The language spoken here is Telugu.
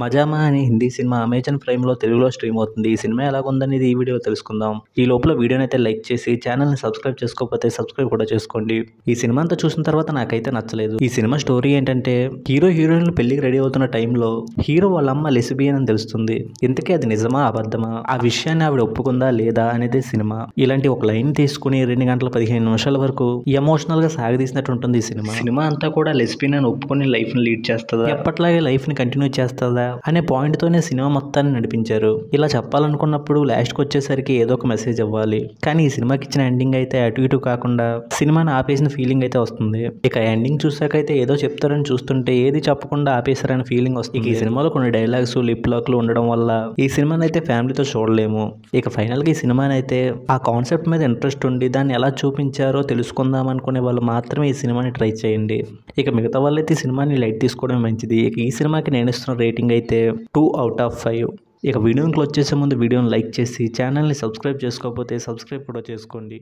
మజామా అనే హిందీ సినిమా అమెజాన్ లో తెలుగులో స్ట్రీమ్ అవుతుంది ఈ సినిమా ఎలాగుందనేది ఈ వీడియో తెలుసుకుందాం ఈ లోపల వీడియోని అయితే లైక్ చేసి ఛానల్ని సబ్స్క్రైబ్ చేసుకోకపోతే సబ్స్క్రైబ్ కూడా చేసుకోండి ఈ సినిమా అంతా చూసిన తర్వాత నాకైతే నచ్చలేదు ఈ సినిమా స్టోరీ ఏంటంటే హీరో హీరోయిన్ పెళ్లికి రెడీ అవుతున్న టైంలో హీరో వాళ్ళ అమ్మ లెసిబియన్ అని తెలుస్తుంది ఇంతకీ అది నిజమా అబద్ధమా ఆ విషయాన్ని ఆవిడ ఒప్పుకుందా లేదా అనేది సినిమా ఇలాంటి ఒక లైన్ తీసుకుని రెండు గంటల పదిహేను నిమిషాల వరకు ఎమోషనల్గా సాగదీసినట్టు ఉంటుంది ఈ సినిమా సినిమా అంతా కూడా లెసిబియన్ అని ఒప్పుకొని లైఫ్ని లీడ్ చేస్తుందా ఎప్పట్లాగే లైఫ్ని కంటిన్యూ చేస్తుందా ఉందా అనే పాయింట్తోనే సినిమా మొత్తాన్ని నడిపించారు ఇలా చెప్పాలనుకున్నప్పుడు లాస్ట్కి వచ్చేసరికి ఏదో ఒక మెసేజ్ ఇవ్వాలి కానీ ఈ సినిమాకి ఇచ్చిన ఎండింగ్ అయితే అటు ఇటు కాకుండా సినిమాని ఆపేసిన ఫీలింగ్ అయితే వస్తుంది ఇక ఎండింగ్ చూసాక అయితే ఏదో చెప్తారని చూస్తుంటే ఏది చెప్పకుండా ఆపేశారని ఫీలింగ్ వస్తుంది ఈ సినిమాలో కొన్ని డైలాగ్స్ లిప్ లాక్లు ఉండడం వల్ల ఈ సినిమాని అయితే ఫ్యామిలీతో చూడలేము ఇక గా ఈ సినిమాని అయితే ఆ కాన్సెప్ట్ మీద ఇంట్రెస్ట్ ఉండి దాన్ని ఎలా చూపించారో తెలుసుకుందాం అనుకునే వాళ్ళు మాత్రమే ఈ సినిమాని ట్రై చేయండి ఇక మిగతా వాళ్ళైతే ఈ సినిమాని లైట్ తీసుకోవడం మంచిది ఇక ఈ సినిమాకి నేను ఇస్తున్న రేటింగ్ రేటింగ్ అయితే టూ అవుట్ ఆఫ్ ఫైవ్ ఇక వీడియోకి క్లోజ్ చేసే ముందు వీడియోని లైక్ చేసి ఛానల్ని సబ్స్క్రైబ్ చేసుకోకపోతే సబ్స్క్రైబ్ కూడా చేసుకోండి